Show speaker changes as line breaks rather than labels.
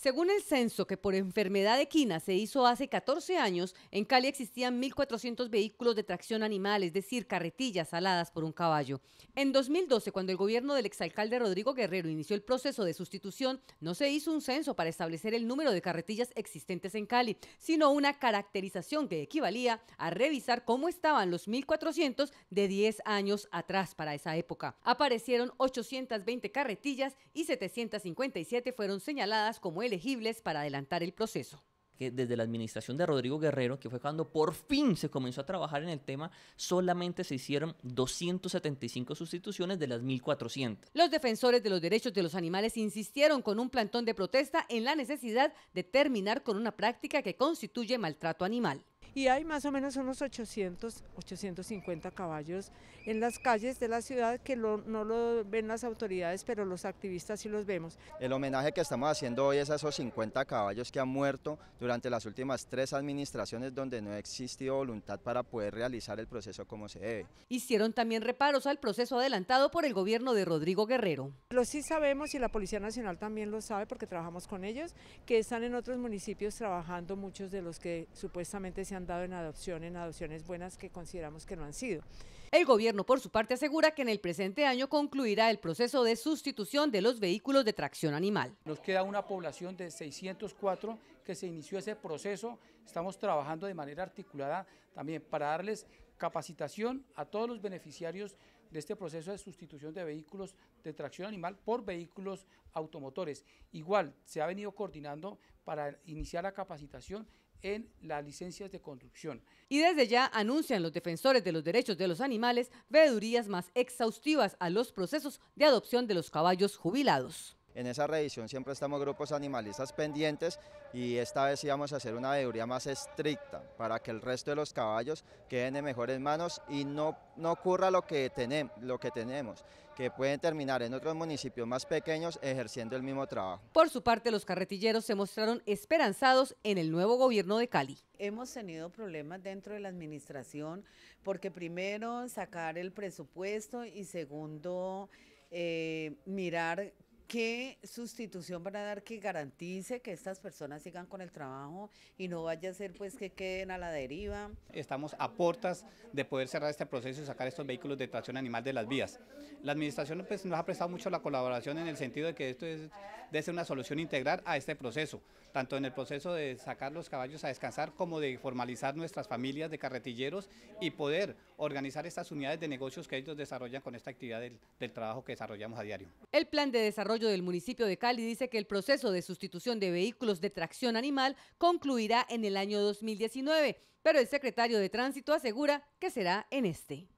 Según el censo que por enfermedad de quina se hizo hace 14 años, en Cali existían 1.400 vehículos de tracción animal, es decir, carretillas aladas por un caballo. En 2012, cuando el gobierno del exalcalde Rodrigo Guerrero inició el proceso de sustitución, no se hizo un censo para establecer el número de carretillas existentes en Cali, sino una caracterización que equivalía a revisar cómo estaban los 1.400 de 10 años atrás para esa época. Aparecieron 820 carretillas y 757 fueron señaladas como elegibles para adelantar el proceso que desde la administración de Rodrigo Guerrero, que fue cuando por fin se comenzó a trabajar en el tema, solamente se hicieron 275 sustituciones de las 1.400. Los defensores de los derechos de los animales insistieron con un plantón de protesta en la necesidad de terminar con una práctica que constituye maltrato animal y hay más o menos unos 800, 850 caballos en las calles de la ciudad que no lo ven las autoridades, pero los activistas sí los vemos.
El homenaje que estamos haciendo hoy es a esos 50 caballos que han muerto durante las últimas tres administraciones donde no ha existido voluntad para poder realizar el proceso como se debe.
Hicieron también reparos al proceso adelantado por el gobierno de Rodrigo Guerrero. Lo sí sabemos y la Policía Nacional también lo sabe porque trabajamos con ellos, que están en otros municipios trabajando muchos de los que supuestamente se han dado en adopción, en adopciones buenas que consideramos que no han sido. El gobierno, por su parte, asegura que en el presente año concluirá el proceso de sustitución de los vehículos de tracción animal.
Nos queda una población de 604 que se inició ese proceso. Estamos trabajando de manera articulada también para darles capacitación a todos los beneficiarios de este proceso de sustitución de vehículos de tracción animal por vehículos automotores. Igual se ha venido coordinando para iniciar la capacitación en las licencias de conducción.
Y desde ya anuncian los defensores de los derechos de los animales veedurías más exhaustivas a los procesos de adopción de los caballos jubilados
en esa revisión siempre estamos grupos animalistas pendientes y esta vez íbamos a hacer una veeduría más estricta para que el resto de los caballos queden en mejores manos y no, no ocurra lo que, tenemos, lo que tenemos, que pueden terminar en otros municipios más pequeños ejerciendo el mismo trabajo. Por su
parte, los carretilleros se mostraron esperanzados en el nuevo gobierno de Cali. Hemos tenido problemas dentro de la administración porque primero sacar el presupuesto y segundo eh, mirar ¿Qué sustitución van a dar que garantice que estas personas sigan con el trabajo y no vaya a ser pues que queden a la deriva?
Estamos a puertas de poder cerrar este proceso y sacar estos vehículos de tracción animal de las vías. La administración pues, nos ha prestado mucho la colaboración en el sentido de que esto es, debe ser una solución integral a este proceso, tanto en el proceso de sacar los caballos a descansar como de formalizar nuestras familias de carretilleros y poder organizar estas unidades de negocios que ellos desarrollan con esta actividad del, del trabajo que desarrollamos a diario.
El plan de desarrollo del municipio de Cali dice que el proceso de sustitución de vehículos de tracción animal concluirá en el año 2019, pero el secretario de Tránsito asegura que será en este.